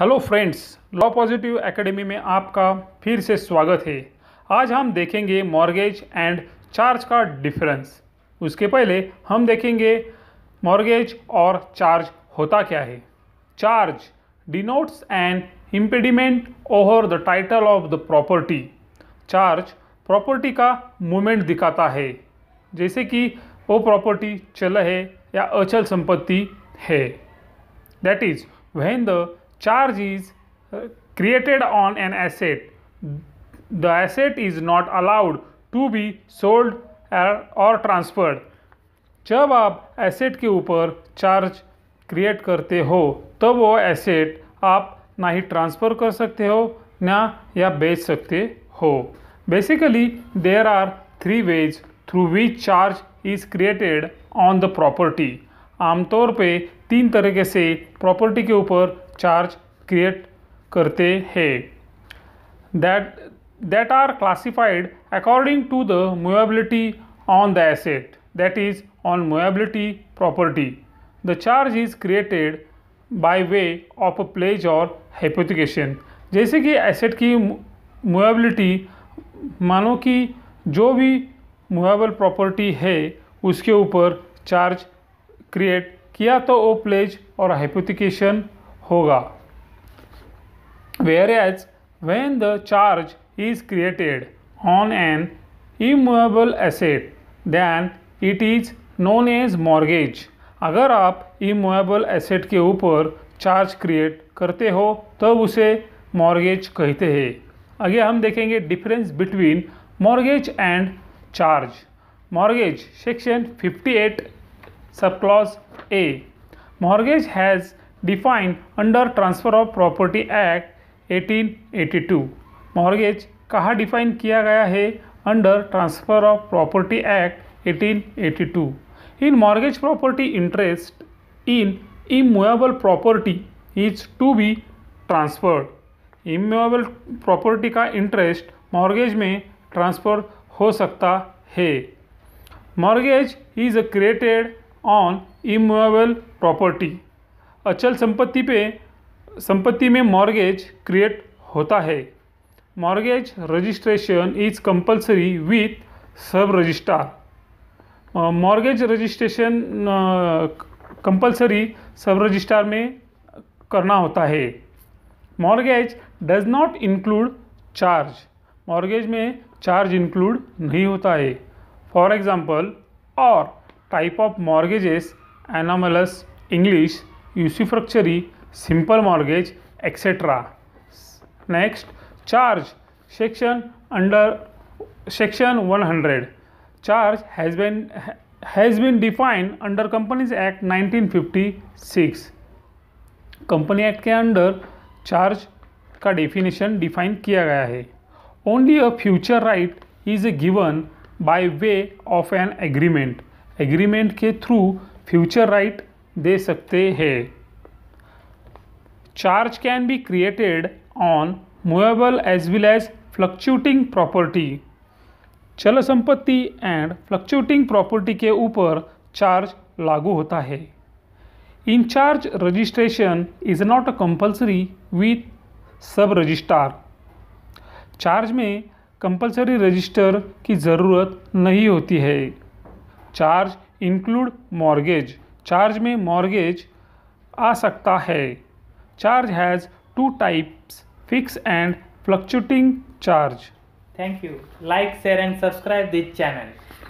Hello friends law positive academy में आपका फिर से स्वागत है आज हम देखेंगे मॉर्गेज एंड चार्ज का डिफरेंस उसके पहले हम देखेंगे मॉर्गेज और चार्ज होता क्या है charge denotes an impediment over the title of the property charge property का मूवमेंट दिखाता है जैसे कि वो प्रॉपर्टी चल है या अचल संपत्ति है that is when the charge is uh, created on an asset the asset is not allowed to be sold और ट्रांसफर्ड जब आप एसेट के ऊपर चार्ज क्रिएट करते हो तब तो वो एसेट आप ना ही ट्रांसफ़र कर सकते हो ना या बेच सकते हो basically there are three ways through which charge is created on the property आमतौर पे तीन तरीके से प्रॉपर्टी के ऊपर चार्ज क्रिएट करते हैं that are classified according to the mobility on the asset that is on mobility property the charge is created by way of pledge और हाइपोथिकेशन जैसे कि एसेट की मोएबिलिटी मानो कि जो भी मोएबल प्रॉपर्टी है उसके ऊपर चार्ज क्रिएट किया तो वो प्लेज और हाइपोथिकेशन होगा whereas when the charge is created on an immovable asset then it is known as mortgage अगर आप इमूवेबल एसेट के ऊपर चार्ज क्रिएट करते हो तब उसे मॉर्गेज कहते हैं आगे हम देखेंगे difference between mortgage and charge mortgage section 58 at sub clause A mortgage has defined under Transfer of Property Act 1882 mortgage कहाँ डिफाइन किया गया है under transfer of property act 1882 in mortgage property interest in immovable property is to be transferred immovable property का interest mortgage में transfer हो सकता है mortgage is created on immovable property अचल संपत्ति पे संपत्ति में मॉर्गेज क्रिएट होता है mortgage registration is compulsory with sub registrar mortgage registration compulsory sub registrar में करना होता है mortgage does not include charge mortgage में चार्ज इंक्लूड नहीं होता है फॉर एग्ज़ाम्पल और type of mortgages anomalous English usufructory, simple mortgage, etc. Next, charge section under section 100. Charge has been has been defined under Companies Act 1956. Company act के under charge का definition define किया गया है only a future right is given by way of an agreement agreement के through future right दे सकते हैं charge can be created on movable as well as fluctuating property चल संपत्ति एंड फ्लक्चुएटिंग प्रॉपर्टी के ऊपर चार्ज लागू होता है in charge registration is not a compulsory with sub registrar charge में कंपल्सरी रजिस्टर की ज़रूरत नहीं होती है चार्ज इंक्लूड मॉर्गेज चार्ज में मॉर्गेज आ सकता है charge has two types fix and fluctuating charge thank you like share and subscribe this channel